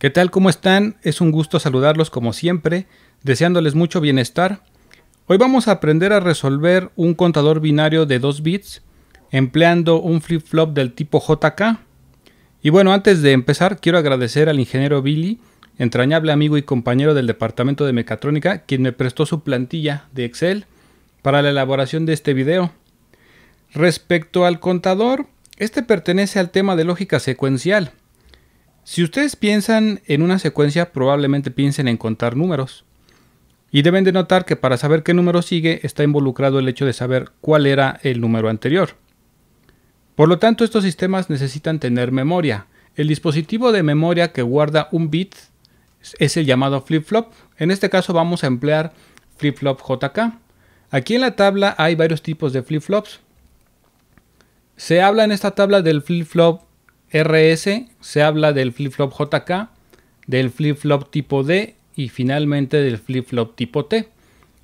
¿Qué tal? ¿Cómo están? Es un gusto saludarlos como siempre, deseándoles mucho bienestar. Hoy vamos a aprender a resolver un contador binario de 2 bits empleando un flip-flop del tipo JK. Y bueno, antes de empezar, quiero agradecer al ingeniero Billy, entrañable amigo y compañero del departamento de mecatrónica, quien me prestó su plantilla de Excel para la elaboración de este video. Respecto al contador, este pertenece al tema de lógica secuencial si ustedes piensan en una secuencia, probablemente piensen en contar números. Y deben de notar que para saber qué número sigue está involucrado el hecho de saber cuál era el número anterior. Por lo tanto, estos sistemas necesitan tener memoria. El dispositivo de memoria que guarda un bit es el llamado flip-flop. En este caso vamos a emplear flip-flop JK. Aquí en la tabla hay varios tipos de flip-flops. Se habla en esta tabla del flip-flop RS se habla del flip-flop JK, del flip-flop tipo D y finalmente del flip-flop tipo T.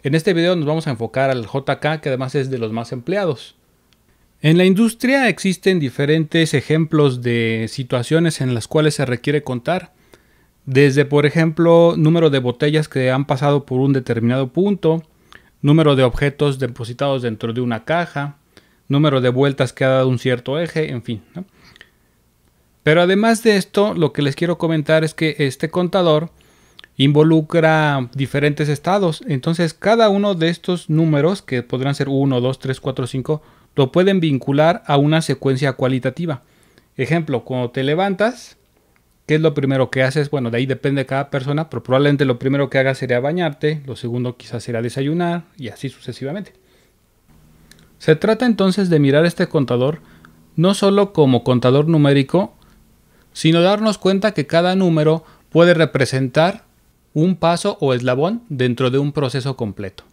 En este video nos vamos a enfocar al JK que además es de los más empleados. En la industria existen diferentes ejemplos de situaciones en las cuales se requiere contar. Desde por ejemplo número de botellas que han pasado por un determinado punto, número de objetos depositados dentro de una caja, número de vueltas que ha dado un cierto eje, en fin. Pero además de esto, lo que les quiero comentar es que este contador involucra diferentes estados. Entonces, cada uno de estos números, que podrán ser 1, 2, 3, 4, 5, lo pueden vincular a una secuencia cualitativa. Ejemplo, cuando te levantas, ¿qué es lo primero que haces? Bueno, de ahí depende de cada persona, pero probablemente lo primero que hagas sería bañarte, lo segundo quizás será desayunar y así sucesivamente. Se trata entonces de mirar este contador no solo como contador numérico, sino darnos cuenta que cada número puede representar un paso o eslabón dentro de un proceso completo.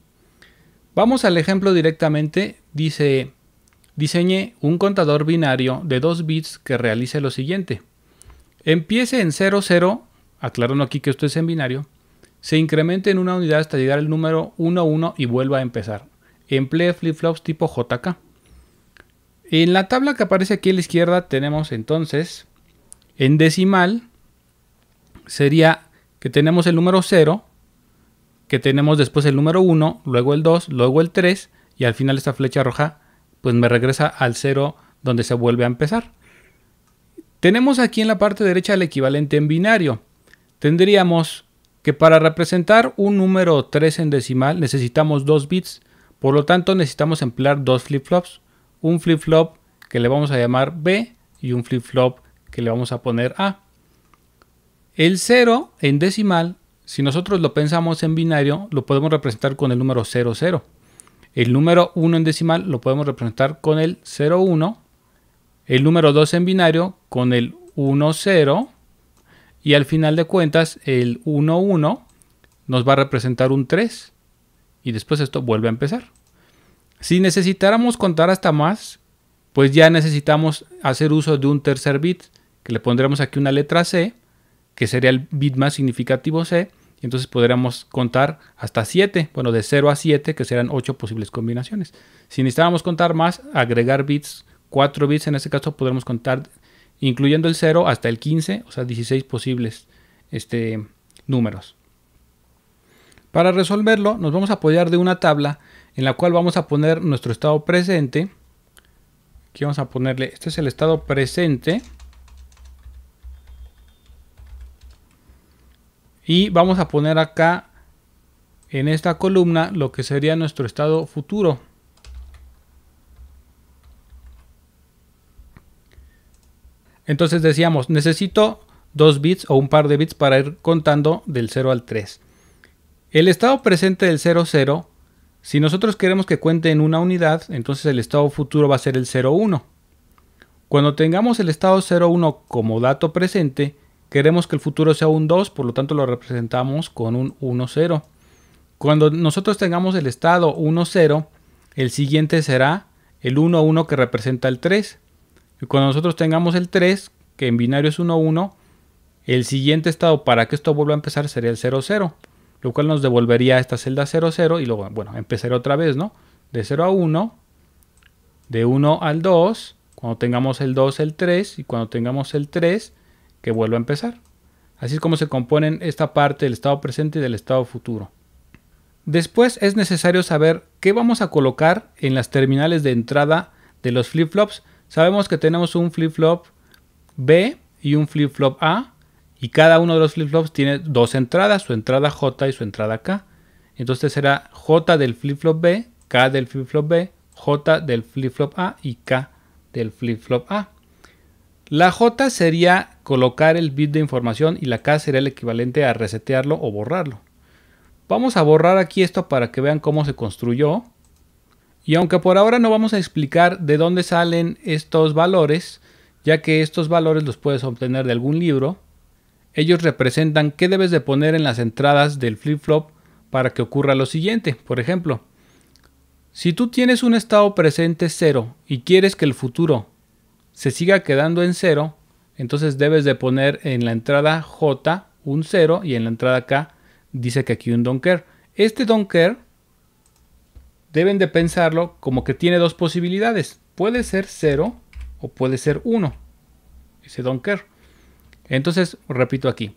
Vamos al ejemplo directamente, dice, diseñe un contador binario de 2 bits que realice lo siguiente. Empiece en 00, aclarando aquí que esto es en binario, se incremente en una unidad hasta llegar al número 11 y vuelva a empezar. Emplee flip-flops tipo JK. En la tabla que aparece aquí a la izquierda tenemos entonces en decimal sería que tenemos el número 0, que tenemos después el número 1, luego el 2, luego el 3 y al final esta flecha roja pues me regresa al 0 donde se vuelve a empezar. Tenemos aquí en la parte derecha el equivalente en binario. Tendríamos que para representar un número 3 en decimal necesitamos 2 bits, por lo tanto necesitamos emplear dos flip-flops, un flip-flop que le vamos a llamar B y un flip-flop que le vamos a poner A. El 0 en decimal, si nosotros lo pensamos en binario, lo podemos representar con el número 00. El número 1 en decimal lo podemos representar con el 01. El número 2 en binario con el 10. Y al final de cuentas, el 11 nos va a representar un 3. Y después esto vuelve a empezar. Si necesitáramos contar hasta más, pues ya necesitamos hacer uso de un tercer bit que le pondremos aquí una letra C, que sería el bit más significativo C, y entonces podríamos contar hasta 7, bueno, de 0 a 7, que serán 8 posibles combinaciones. Si necesitábamos contar más, agregar bits, 4 bits en este caso, podremos contar incluyendo el 0 hasta el 15, o sea, 16 posibles este, números. Para resolverlo, nos vamos a apoyar de una tabla en la cual vamos a poner nuestro estado presente. Aquí vamos a ponerle, este es el estado presente. Y vamos a poner acá en esta columna lo que sería nuestro estado futuro. Entonces decíamos, necesito dos bits o un par de bits para ir contando del 0 al 3. El estado presente del 00, si nosotros queremos que cuente en una unidad, entonces el estado futuro va a ser el 01. Cuando tengamos el estado 01 como dato presente, Queremos que el futuro sea un 2, por lo tanto lo representamos con un 1-0. Cuando nosotros tengamos el estado 1-0, el siguiente será el 1-1 que representa el 3. Y cuando nosotros tengamos el 3, que en binario es 1-1, el siguiente estado para que esto vuelva a empezar sería el 0-0, lo cual nos devolvería a esta celda 0-0 y luego, bueno, empezaré otra vez, ¿no? De 0 a 1, de 1 al 2, cuando tengamos el 2, el 3, y cuando tengamos el 3, que vuelva a empezar. Así es como se componen esta parte del estado presente y del estado futuro. Después es necesario saber qué vamos a colocar en las terminales de entrada de los flip-flops. Sabemos que tenemos un flip-flop B y un flip-flop A y cada uno de los flip-flops tiene dos entradas, su entrada J y su entrada K. Entonces será J del flip-flop B, K del flip-flop B, J del flip-flop A y K del flip-flop A. La J sería Colocar el bit de información y la K será el equivalente a resetearlo o borrarlo. Vamos a borrar aquí esto para que vean cómo se construyó. Y aunque por ahora no vamos a explicar de dónde salen estos valores, ya que estos valores los puedes obtener de algún libro, ellos representan qué debes de poner en las entradas del flip-flop para que ocurra lo siguiente. Por ejemplo, si tú tienes un estado presente cero y quieres que el futuro se siga quedando en cero entonces debes de poner en la entrada J un 0 y en la entrada K dice que aquí un don't care. Este don't care deben de pensarlo como que tiene dos posibilidades. Puede ser 0 o puede ser 1. Ese don't care. Entonces, repito aquí.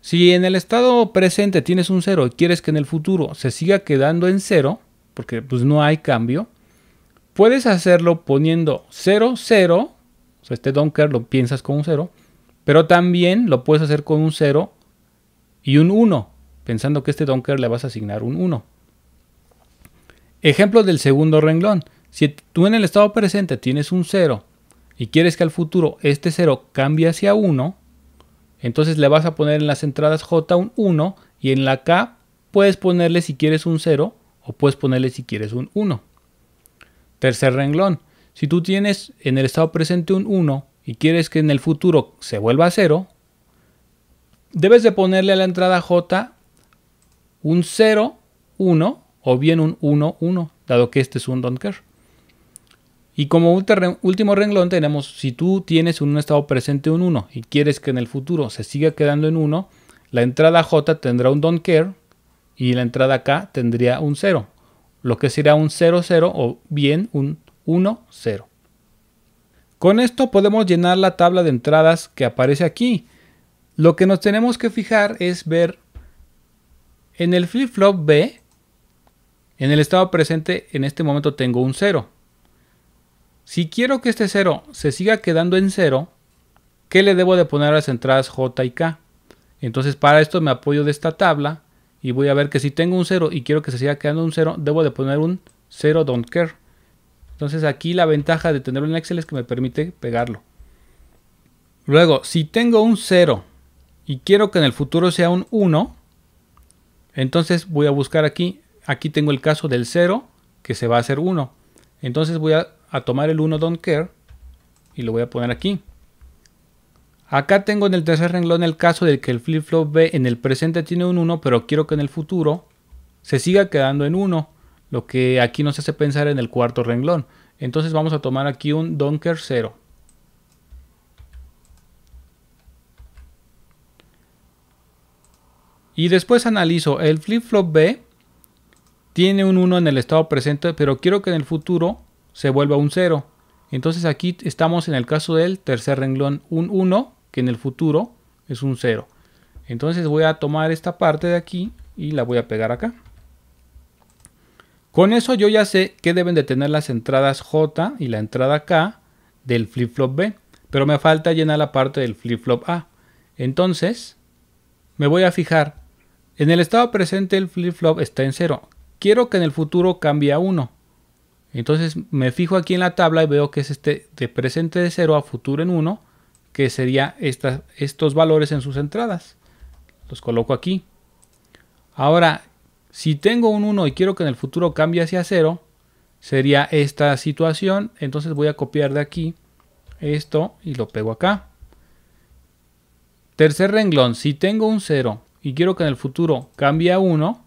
Si en el estado presente tienes un 0 y quieres que en el futuro se siga quedando en 0, porque pues no hay cambio, puedes hacerlo poniendo 0, 0 este donker lo piensas con un 0, pero también lo puedes hacer con un 0 y un 1, pensando que este donker le vas a asignar un 1. Ejemplo del segundo renglón. Si tú en el estado presente tienes un 0 y quieres que al futuro este 0 cambie hacia 1, entonces le vas a poner en las entradas J un 1 y en la K puedes ponerle si quieres un 0 o puedes ponerle si quieres un 1. Tercer renglón. Si tú tienes en el estado presente un 1 y quieres que en el futuro se vuelva a 0, debes de ponerle a la entrada J un 0, 1 o bien un 1, 1, dado que este es un don't care. Y como último renglón tenemos, si tú tienes un estado presente un 1 y quieres que en el futuro se siga quedando en 1, la entrada J tendrá un don't care y la entrada K tendría un 0, lo que será un 0, 0 o bien un 1, 0. Con esto podemos llenar la tabla de entradas que aparece aquí. Lo que nos tenemos que fijar es ver en el flip-flop B, en el estado presente en este momento tengo un 0. Si quiero que este 0 se siga quedando en 0, ¿qué le debo de poner a las entradas J y K? Entonces para esto me apoyo de esta tabla y voy a ver que si tengo un 0 y quiero que se siga quedando un 0, debo de poner un 0 don't care. Entonces aquí la ventaja de tenerlo en Excel es que me permite pegarlo. Luego, si tengo un 0 y quiero que en el futuro sea un 1, entonces voy a buscar aquí, aquí tengo el caso del 0 que se va a hacer 1. Entonces voy a, tomar el 1 don't care y lo voy a poner aquí. Acá tengo en el tercer renglón el caso del que el flip-flop B en el presente tiene un 1, pero quiero que en el futuro se siga quedando en 1 lo que aquí nos hace pensar en el cuarto renglón. Entonces vamos a tomar aquí un Donker 0. Y después analizo el flip-flop B. Tiene un 1 en el estado presente, pero quiero que en el futuro se vuelva un 0. Entonces aquí estamos en el caso del tercer renglón, un 1 que en el futuro es un 0. Entonces voy a tomar esta parte de aquí y la voy a pegar acá. Con eso yo ya sé que deben de tener las entradas J y la entrada K del flip-flop B, pero me falta llenar la parte del flip-flop A. Entonces, me voy a fijar. En el estado presente el flip-flop está en 0. Quiero que en el futuro cambie a 1. Entonces me fijo aquí en la tabla y veo que es este de presente de 0 a futuro en 1, que sería estos valores en sus entradas. Los coloco aquí. Ahora, si tengo un 1 y quiero que en el futuro cambie hacia 0, sería esta situación. Entonces voy a copiar de aquí esto y lo pego acá. Tercer renglón, si tengo un 0 y quiero que en el futuro cambie a 1,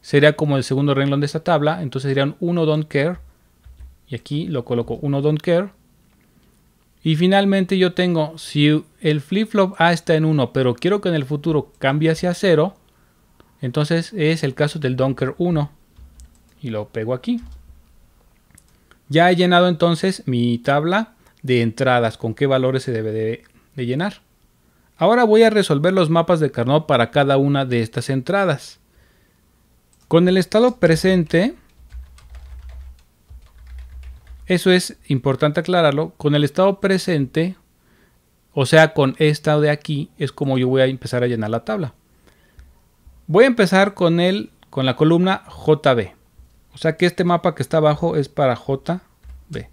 sería como el segundo renglón de esta tabla, entonces sería un 1 don't care, y aquí lo coloco 1 don't care. Y finalmente yo tengo, si el flip-flop A está en 1, pero quiero que en el futuro cambie hacia 0, entonces es el caso del Donker 1. Y lo pego aquí. Ya he llenado entonces mi tabla de entradas con qué valores se debe de, llenar. Ahora voy a resolver los mapas de Carnot para cada una de estas entradas. Con el estado presente, eso es importante aclararlo, con el estado presente, o sea con esta de aquí, es como yo voy a empezar a llenar la tabla. Voy a empezar con el, con la columna JB. O sea que este mapa que está abajo es para JB.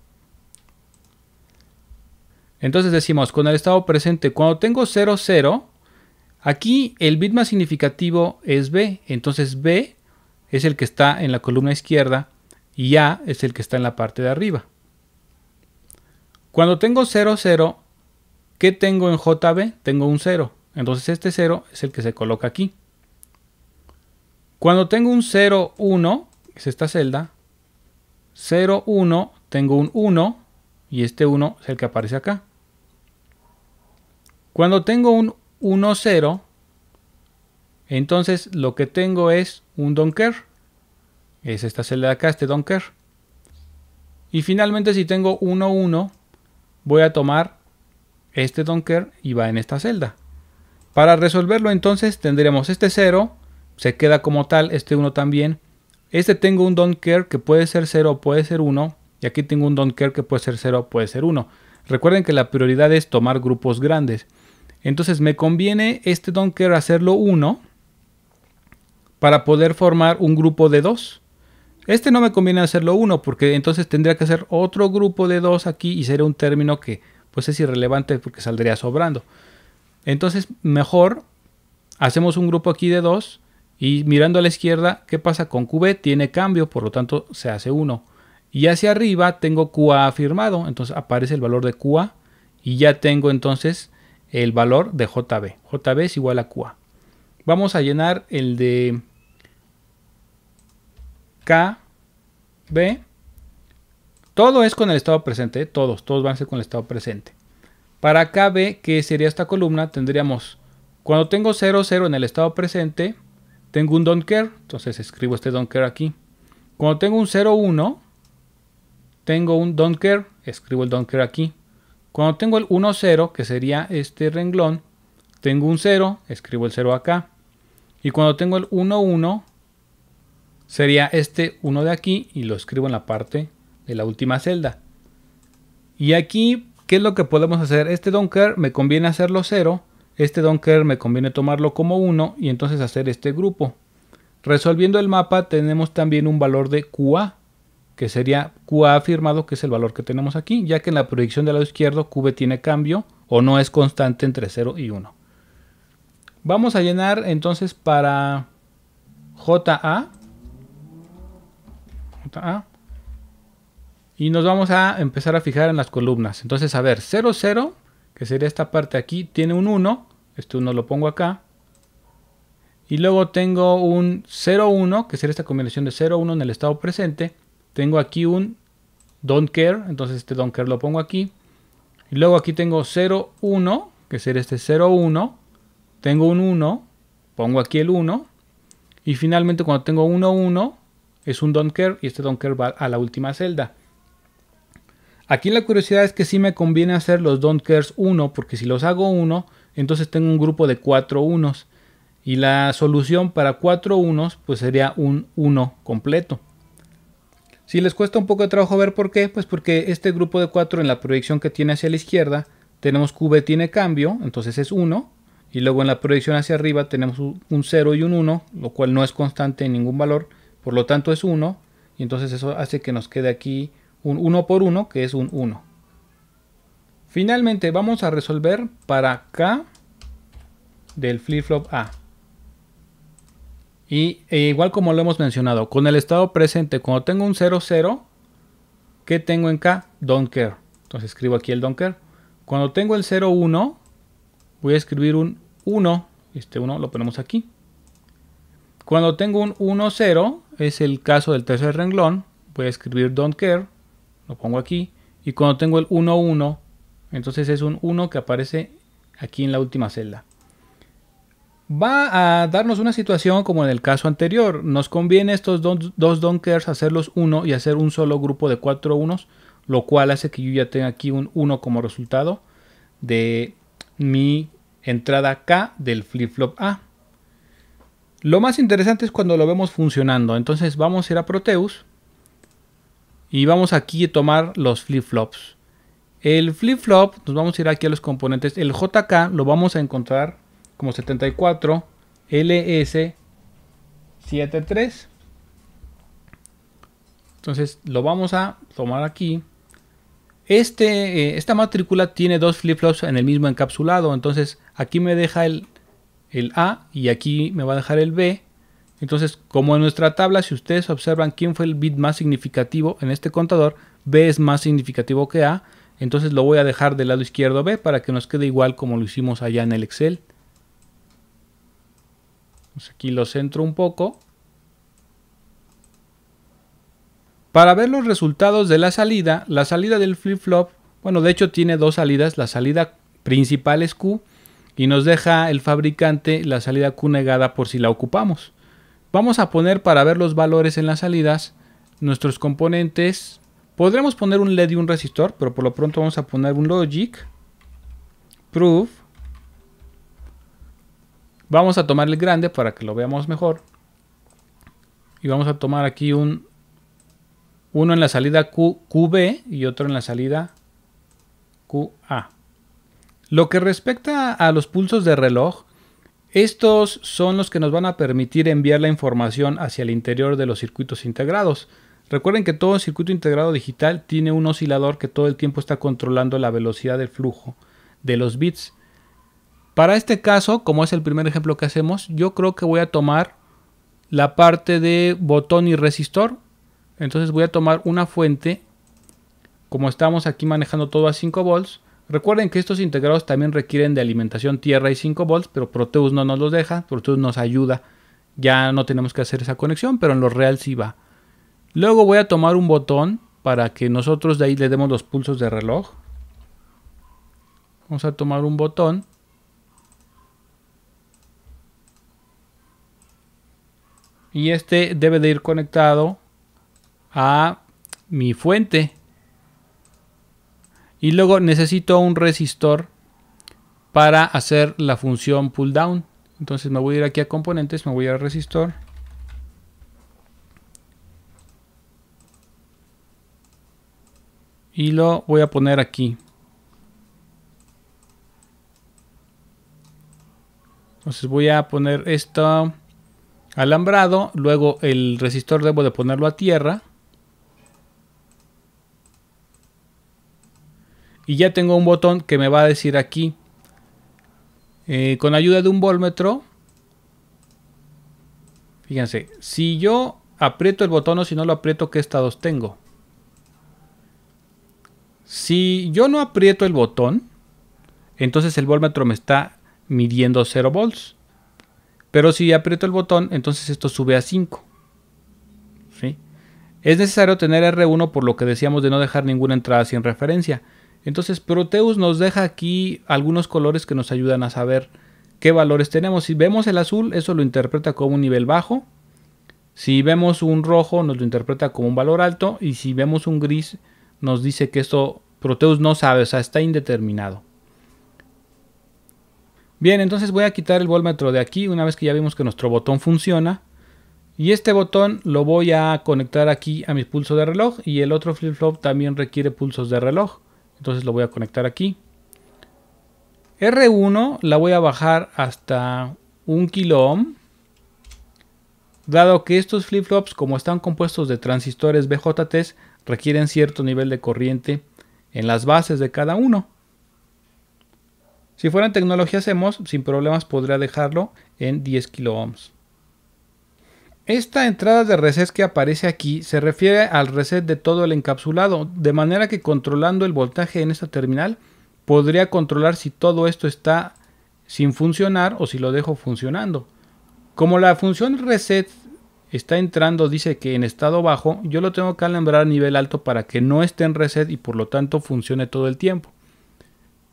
Entonces decimos, con el estado presente, cuando tengo 0, 0, aquí el bit más significativo es B. Entonces B es el que está en la columna izquierda y A es el que está en la parte de arriba. Cuando tengo 0, 0, ¿qué tengo en JB? Tengo un 0. Entonces este 0 es el que se coloca aquí. Cuando tengo un 0, 1, es esta celda, 0, 1, tengo un 1 y este 1 es el que aparece acá. Cuando tengo un 1, 0, entonces lo que tengo es un donker. Es esta celda de acá, este donker. Y finalmente si tengo 1, 1, voy a tomar este donker y va en esta celda. Para resolverlo entonces tendremos este 0, se queda como tal, este 1 también. Este tengo un don't care que puede ser 0, puede ser 1. Y aquí tengo un don't care que puede ser 0, puede ser 1. Recuerden que la prioridad es tomar grupos grandes. Entonces me conviene este don't care hacerlo 1 para poder formar un grupo de 2. Este no me conviene hacerlo 1 porque entonces tendría que hacer otro grupo de 2 aquí y sería un término que pues es irrelevante porque saldría sobrando. Entonces mejor hacemos un grupo aquí de 2 y mirando a la izquierda, ¿qué pasa? Con QB tiene cambio, por lo tanto se hace 1. Y hacia arriba tengo QA afirmado, entonces aparece el valor de QA y ya tengo entonces el valor de JB. JB es igual a QA. Vamos a llenar el de KB. Todo es con el estado presente, todos, todos van a ser con el estado presente. Para KB, que sería esta columna, tendríamos, cuando tengo 0, 0 en el estado presente, tengo un care, entonces escribo este donker aquí. Cuando tengo un 01, tengo un care, escribo el donker aquí. Cuando tengo el 10, que sería este renglón, tengo un 0, escribo el 0 acá. Y cuando tengo el 11, sería este 1 de aquí y lo escribo en la parte de la última celda. Y aquí, ¿qué es lo que podemos hacer? Este donker me conviene hacerlo 0 este Donker me conviene tomarlo como 1 y entonces hacer este grupo. Resolviendo el mapa tenemos también un valor de QA, que sería QA afirmado, que es el valor que tenemos aquí, ya que en la proyección del lado izquierdo QB tiene cambio o no es constante entre 0 y 1. Vamos a llenar entonces para JA, JA y nos vamos a empezar a fijar en las columnas. Entonces, a ver, 0, 0 que sería esta parte aquí, tiene un 1, este 1 lo pongo acá, y luego tengo un 0,1, que sería esta combinación de 0,1 en el estado presente. Tengo aquí un don't care, entonces este don't care lo pongo aquí. Y luego aquí tengo 0,1, que sería este 0,1. Tengo un 1, pongo aquí el 1. Y finalmente cuando tengo 1,1, es un don't care y este don't care va a la última celda. Aquí la curiosidad es que sí me conviene hacer los don't cares 1, porque si los hago uno, entonces tengo un grupo de 4 unos. Y la solución para 4 unos, pues sería un 1 completo. Si les cuesta un poco de trabajo ver por qué, pues porque este grupo de 4 en la proyección que tiene hacia la izquierda, tenemos V tiene cambio, entonces es 1, y luego en la proyección hacia arriba tenemos un 0 y un 1, lo cual no es constante en ningún valor, por lo tanto es 1, y entonces eso hace que nos quede aquí un 1 por 1 que es un 1. Finalmente vamos a resolver para K del flip-flop A. Y e igual como lo hemos mencionado, con el estado presente, cuando tengo un 0, 0, ¿qué tengo en K? Don't care. Entonces escribo aquí el don't care. Cuando tengo el 0, 1, voy a escribir un 1. Este 1 lo ponemos aquí. Cuando tengo un 1, 0, es el caso del tercer renglón, voy a escribir don't care lo pongo aquí. Y cuando tengo el 1, 1, entonces es un 1 que aparece aquí en la última celda. Va a darnos una situación como en el caso anterior. Nos conviene estos dos, donkers hacerlos 1 y hacer un solo grupo de 4 unos, lo cual hace que yo ya tenga aquí un 1 como resultado de mi entrada K del flip-flop A. Lo más interesante es cuando lo vemos funcionando. Entonces vamos a ir a Proteus y vamos aquí a tomar los flip-flops. El flip-flop, nos vamos a ir aquí a los componentes. El JK lo vamos a encontrar como 74 LS73. Entonces lo vamos a tomar aquí. Este, eh, esta matrícula tiene dos flip-flops en el mismo encapsulado. Entonces aquí me deja el, el A y aquí me va a dejar el B. Entonces, como en nuestra tabla, si ustedes observan quién fue el bit más significativo en este contador, B es más significativo que A, entonces lo voy a dejar del lado izquierdo B para que nos quede igual como lo hicimos allá en el Excel. aquí lo centro un poco. Para ver los resultados de la salida, la salida del flip-flop, bueno, de hecho tiene dos salidas, la salida principal es Q y nos deja el fabricante la salida Q negada por si la ocupamos. Vamos a poner para ver los valores en las salidas nuestros componentes. Podremos poner un LED y un resistor, pero por lo pronto vamos a poner un logic. Proof. Vamos a tomar el grande para que lo veamos mejor. Y vamos a tomar aquí un uno en la salida QB y otro en la salida QA. Lo que respecta a los pulsos de reloj, estos son los que nos van a permitir enviar la información hacia el interior de los circuitos integrados. Recuerden que todo circuito integrado digital tiene un oscilador que todo el tiempo está controlando la velocidad del flujo de los bits. Para este caso, como es el primer ejemplo que hacemos, yo creo que voy a tomar la parte de botón y resistor. Entonces voy a tomar una fuente, como estamos aquí manejando todo a 5 volts, Recuerden que estos integrados también requieren de alimentación tierra y 5 volts, pero Proteus no nos los deja, Proteus nos ayuda. Ya no tenemos que hacer esa conexión, pero en los real sí va. Luego voy a tomar un botón para que nosotros de ahí le demos los pulsos de reloj. Vamos a tomar un botón. Y este debe de ir conectado a mi fuente. Y luego necesito un resistor para hacer la función pull down. Entonces me voy a ir aquí a componentes, me voy a ir a resistor. Y lo voy a poner aquí. Entonces voy a poner esto alambrado. Luego el resistor debo de ponerlo a tierra. Y ya tengo un botón que me va a decir aquí, eh, con ayuda de un volmetro, fíjense, si yo aprieto el botón o si no lo aprieto, ¿qué estados tengo? Si yo no aprieto el botón, entonces el volmetro me está midiendo 0 volts. Pero si aprieto el botón, entonces esto sube a 5. ¿Sí? Es necesario tener R1 por lo que decíamos de no dejar ninguna entrada sin referencia. Entonces Proteus nos deja aquí algunos colores que nos ayudan a saber qué valores tenemos. Si vemos el azul, eso lo interpreta como un nivel bajo. Si vemos un rojo, nos lo interpreta como un valor alto. Y si vemos un gris, nos dice que esto Proteus no sabe, o sea, está indeterminado. Bien, entonces voy a quitar el volmetro de aquí una vez que ya vimos que nuestro botón funciona. Y este botón lo voy a conectar aquí a mi pulso de reloj y el otro flip-flop también requiere pulsos de reloj. Entonces lo voy a conectar aquí. R1 la voy a bajar hasta 1 kilo ohm. Dado que estos flip-flops, como están compuestos de transistores BJTs, requieren cierto nivel de corriente en las bases de cada uno. Si fueran tecnología CMOS, sin problemas podría dejarlo en 10 kilo ohms. Esta entrada de reset que aparece aquí se refiere al reset de todo el encapsulado, de manera que controlando el voltaje en esta terminal podría controlar si todo esto está sin funcionar o si lo dejo funcionando. Como la función reset está entrando, dice que en estado bajo, yo lo tengo que alambrar a nivel alto para que no esté en reset y por lo tanto funcione todo el tiempo.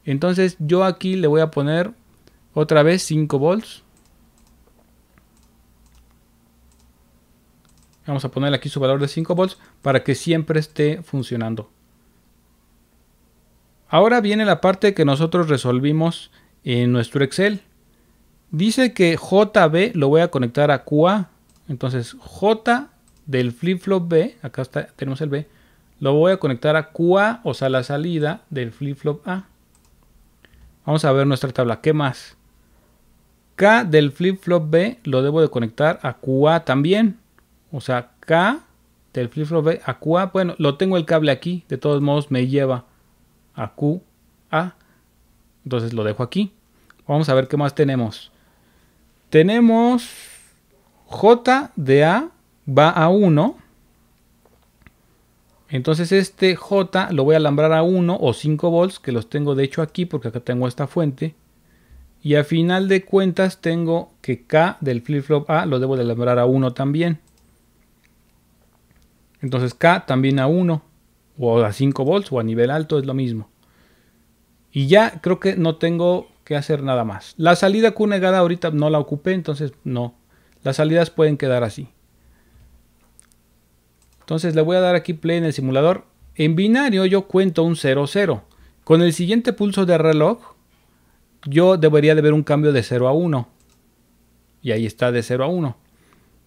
Entonces yo aquí le voy a poner otra vez 5 volts Vamos a poner aquí su valor de 5 volts para que siempre esté funcionando. Ahora viene la parte que nosotros resolvimos en nuestro Excel. Dice que JB lo voy a conectar a QA. Entonces J del flip-flop B, acá tenemos el B, lo voy a conectar a QA, o sea, la salida del flip-flop A. Vamos a ver nuestra tabla. ¿Qué más? K del flip-flop B lo debo de conectar a QA también. O sea, K del flip-flop a QA. Bueno, lo tengo el cable aquí. De todos modos, me lleva a QA. Entonces lo dejo aquí. Vamos a ver qué más tenemos. Tenemos J de A va a 1. Entonces este J lo voy a alambrar a 1 o 5 volts, que los tengo de hecho aquí porque acá tengo esta fuente. Y a final de cuentas tengo que K del flip-flop A lo debo de alambrar a 1 también. Entonces K también a 1 o a 5 volts o a nivel alto es lo mismo. Y ya creo que no tengo que hacer nada más. La salida Q negada ahorita no la ocupé, entonces no. Las salidas pueden quedar así. Entonces le voy a dar aquí play en el simulador. En binario yo cuento un 0, 0. Con el siguiente pulso de reloj, yo debería de ver un cambio de 0 a 1. Y ahí está de 0 a 1.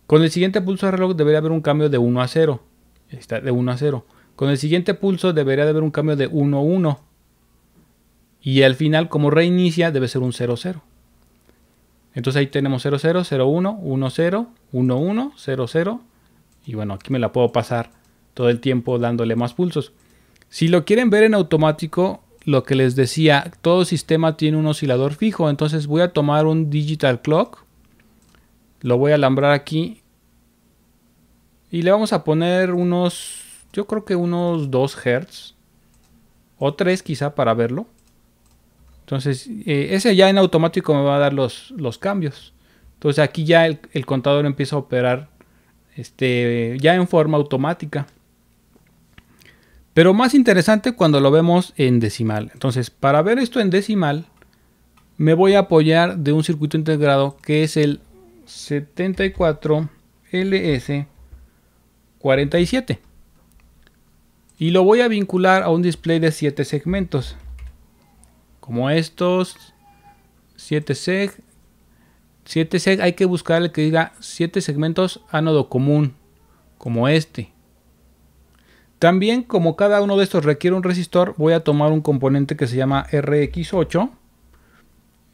Con el siguiente pulso de reloj debería haber un cambio de 1 a 0. Está de 1 a 0. Con el siguiente pulso debería de haber un cambio de 1 a 1. Y al final, como reinicia, debe ser un 0 0. Entonces ahí tenemos 0 0, 0 1, 1 0, 1 1, 0 0. Y bueno, aquí me la puedo pasar todo el tiempo dándole más pulsos. Si lo quieren ver en automático, lo que les decía, todo sistema tiene un oscilador fijo. Entonces voy a tomar un digital clock. Lo voy a alambrar aquí y le vamos a poner unos, yo creo que unos 2 Hz. O 3 quizá para verlo. Entonces, eh, ese ya en automático me va a dar los, los cambios. Entonces aquí ya el, el, contador empieza a operar este, ya en forma automática. Pero más interesante cuando lo vemos en decimal. Entonces, para ver esto en decimal, me voy a apoyar de un circuito integrado que es el 74LS 47. Y lo voy a vincular a un display de 7 segmentos. Como estos. 7 seg. 7 seg hay que buscar el que diga 7 segmentos ánodo común. Como este. También como cada uno de estos requiere un resistor, voy a tomar un componente que se llama RX8.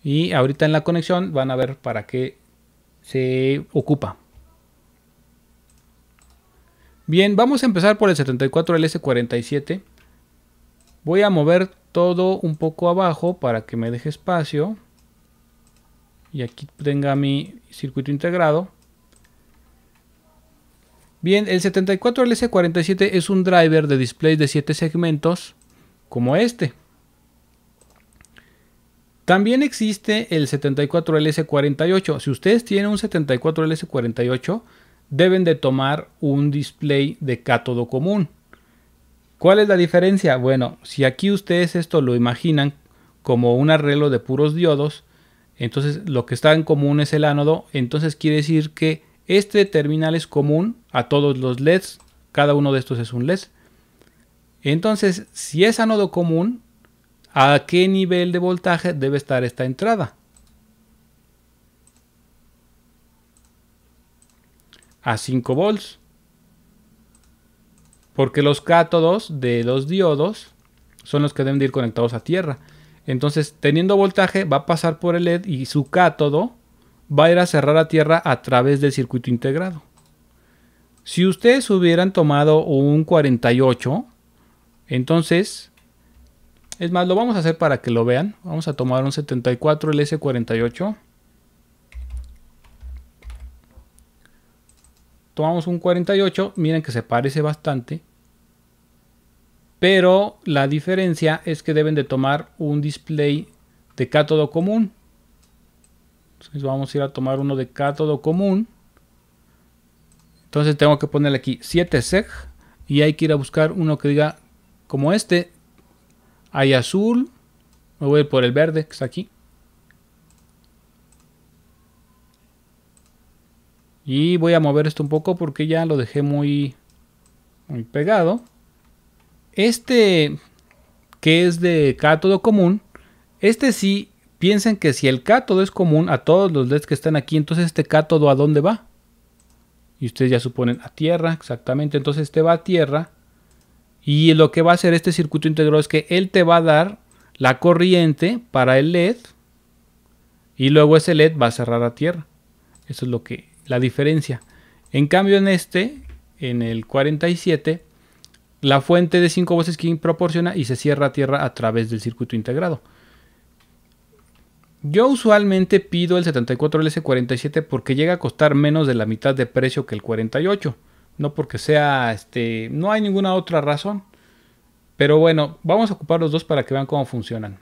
Y ahorita en la conexión van a ver para qué se ocupa. Bien, vamos a empezar por el 74LS47. Voy a mover todo un poco abajo para que me deje espacio. Y aquí tenga mi circuito integrado. Bien, el 74LS47 es un driver de display de 7 segmentos como este. También existe el 74LS48. Si ustedes tienen un 74LS48, deben de tomar un display de cátodo común. ¿Cuál es la diferencia? Bueno, si aquí ustedes esto lo imaginan como un arreglo de puros diodos, entonces lo que está en común es el ánodo, entonces quiere decir que este terminal es común a todos los LEDs, cada uno de estos es un LED. Entonces, si es ánodo común, ¿a qué nivel de voltaje debe estar esta entrada? a 5 volts. Porque los cátodos de los diodos son los que deben de ir conectados a tierra. Entonces, teniendo voltaje, va a pasar por el LED y su cátodo va a ir a cerrar a tierra a través del circuito integrado. Si ustedes hubieran tomado un 48, entonces, es más, lo vamos a hacer para que lo vean. Vamos a tomar un 74 LS48. tomamos un 48, miren que se parece bastante. Pero la diferencia es que deben de tomar un display de cátodo común. Entonces vamos a ir a tomar uno de cátodo común. Entonces tengo que ponerle aquí 7 seg y hay que ir a buscar uno que diga como este. Hay azul, me voy a ir por el verde que está aquí. Y voy a mover esto un poco porque ya lo dejé muy, pegado. Este que es de cátodo común, este sí, piensen que si el cátodo es común a todos los LEDs que están aquí, entonces este cátodo a dónde va? Y ustedes ya suponen a tierra, exactamente. Entonces este va a tierra. Y lo que va a hacer este circuito integrado es que él te va a dar la corriente para el LED. Y luego ese LED va a cerrar a tierra. Eso es lo que la diferencia. En cambio en este, en el 47, la fuente de 5 voces que proporciona y se cierra a tierra a través del circuito integrado. Yo usualmente pido el 74LS47 porque llega a costar menos de la mitad de precio que el 48. No porque sea, este, no hay ninguna otra razón. Pero bueno, vamos a ocupar los dos para que vean cómo funcionan.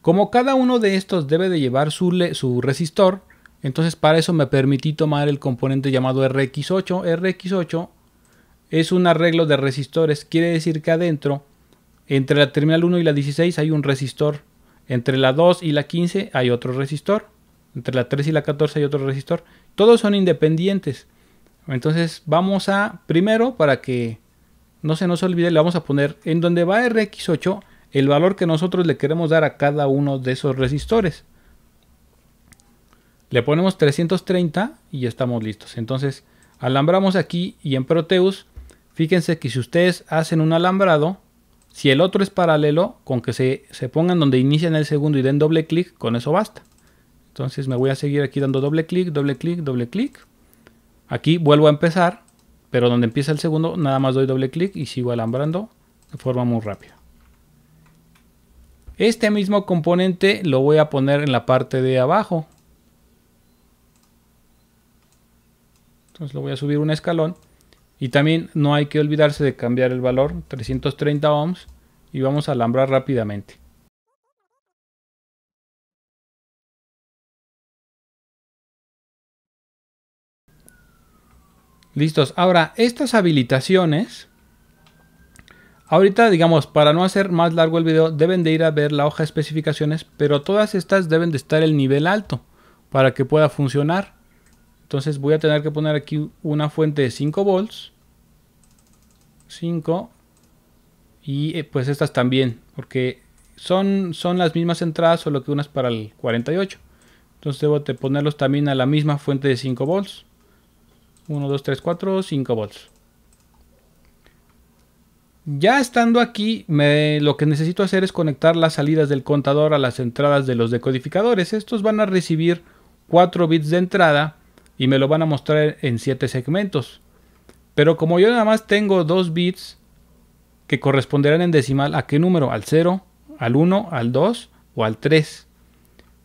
Como cada uno de estos debe de llevar su, su resistor, entonces para eso me permití tomar el componente llamado RX8. RX8 es un arreglo de resistores, quiere decir que adentro, entre la terminal 1 y la 16 hay un resistor, entre la 2 y la 15 hay otro resistor, entre la 3 y la 14 hay otro resistor, todos son independientes. Entonces vamos a, primero para que no se nos olvide, le vamos a poner en donde va RX8 el valor que nosotros le queremos dar a cada uno de esos resistores. Le ponemos 330 y ya estamos listos. Entonces alambramos aquí y en Proteus, fíjense que si ustedes hacen un alambrado, si el otro es paralelo, con que se, se pongan donde inician el segundo y den doble clic, con eso basta. Entonces me voy a seguir aquí dando doble clic, doble clic, doble clic. Aquí vuelvo a empezar, pero donde empieza el segundo nada más doy doble clic y sigo alambrando de forma muy rápida. Este mismo componente lo voy a poner en la parte de abajo. Entonces lo voy a subir un escalón. Y también no hay que olvidarse de cambiar el valor 330 ohms y vamos a alambrar rápidamente. Listos. Ahora, estas habilitaciones, ahorita digamos, para no hacer más largo el video, deben de ir a ver la hoja de especificaciones, pero todas estas deben de estar el nivel alto para que pueda funcionar. Entonces voy a tener que poner aquí una fuente de 5 volts. 5. Y eh, pues estas también, porque son, son las mismas entradas, solo que unas para el 48. Entonces debo de ponerlos también a la misma fuente de 5 volts. 1, 2, 3, 4, 5 volts. Ya estando aquí, me, lo que necesito hacer es conectar las salidas del contador a las entradas de los decodificadores. Estos van a recibir 4 bits de entrada y me lo van a mostrar en 7 segmentos. Pero como yo nada más tengo dos bits que corresponderán en decimal a qué número, al 0, al 1, al 2 o al 3.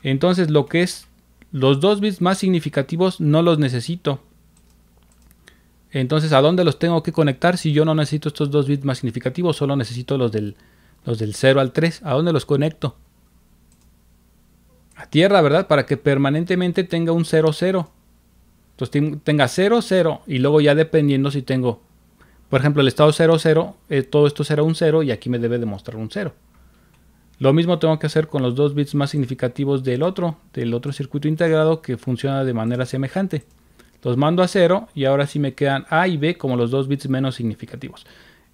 Entonces lo que es los dos bits más significativos no los necesito. Entonces, ¿a dónde los tengo que conectar si yo no necesito estos dos bits más significativos? Solo necesito los del, los del 0 al 3. ¿A dónde los conecto? A tierra, ¿verdad? Para que permanentemente tenga un 0, 0. Entonces tenga 0, 0 y luego ya dependiendo si tengo, por ejemplo, el estado 0, 0, eh, todo esto será un 0 y aquí me debe demostrar un 0. Lo mismo tengo que hacer con los dos bits más significativos del otro, del otro circuito integrado que funciona de manera semejante. Los mando a 0 y ahora sí me quedan A y B como los dos bits menos significativos.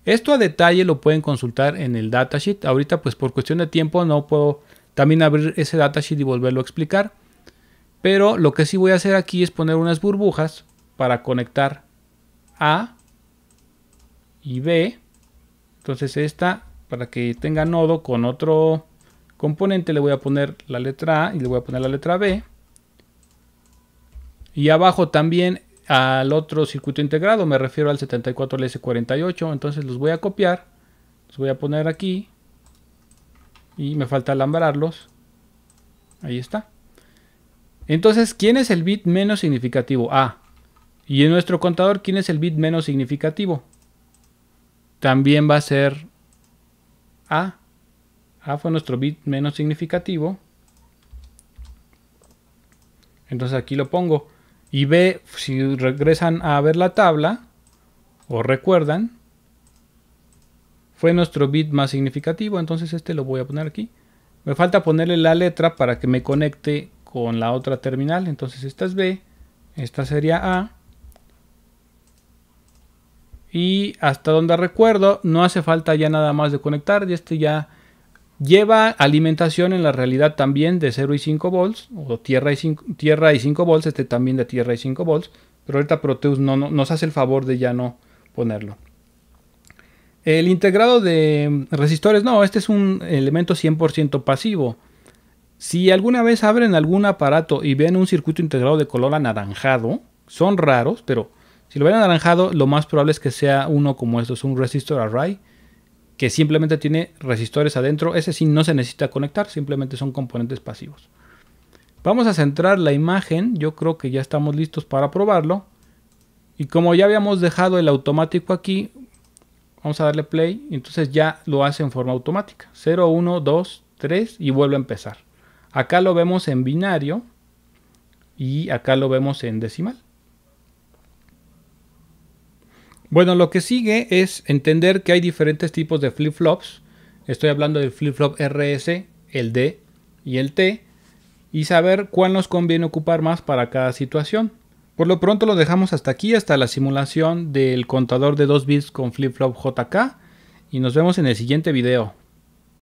Esto a detalle lo pueden consultar en el datasheet. Ahorita pues por cuestión de tiempo no puedo también abrir ese datasheet y volverlo a explicar. Pero lo que sí voy a hacer aquí es poner unas burbujas para conectar A y B. Entonces esta, para que tenga nodo con otro componente, le voy a poner la letra A y le voy a poner la letra B. Y abajo también al otro circuito integrado, me refiero al 74LS48. Entonces los voy a copiar, los voy a poner aquí y me falta alambrarlos. Ahí está. Entonces, ¿quién es el bit menos significativo? A. Y en nuestro contador, ¿quién es el bit menos significativo? También va a ser A. A fue nuestro bit menos significativo. Entonces aquí lo pongo. Y B, si regresan a ver la tabla, o recuerdan, fue nuestro bit más significativo. Entonces este lo voy a poner aquí. Me falta ponerle la letra para que me conecte con la otra terminal. Entonces esta es B, esta sería A. Y hasta donde recuerdo, no hace falta ya nada más de conectar. Y este ya lleva alimentación en la realidad también de 0 y 5 volts. O tierra y 5, tierra y 5 volts. Este también de tierra y 5 volts. Pero ahorita Proteus no, nos hace el favor de ya no ponerlo. El integrado de resistores, no, este es un elemento 100% pasivo. Si alguna vez abren algún aparato y ven un circuito integrado de color anaranjado, son raros, pero si lo ven anaranjado, lo más probable es que sea uno como Es un resistor array, que simplemente tiene resistores adentro. Ese sí no se necesita conectar, simplemente son componentes pasivos. Vamos a centrar la imagen, yo creo que ya estamos listos para probarlo. Y como ya habíamos dejado el automático aquí, vamos a darle play, entonces ya lo hace en forma automática. 0, 1, 2, 3 y vuelve a empezar. Acá lo vemos en binario y acá lo vemos en decimal. Bueno, lo que sigue es entender que hay diferentes tipos de flip-flops. Estoy hablando del flip-flop RS, el D y el T. Y saber cuál nos conviene ocupar más para cada situación. Por lo pronto lo dejamos hasta aquí, hasta la simulación del contador de 2 bits con flip-flop JK. Y nos vemos en el siguiente video.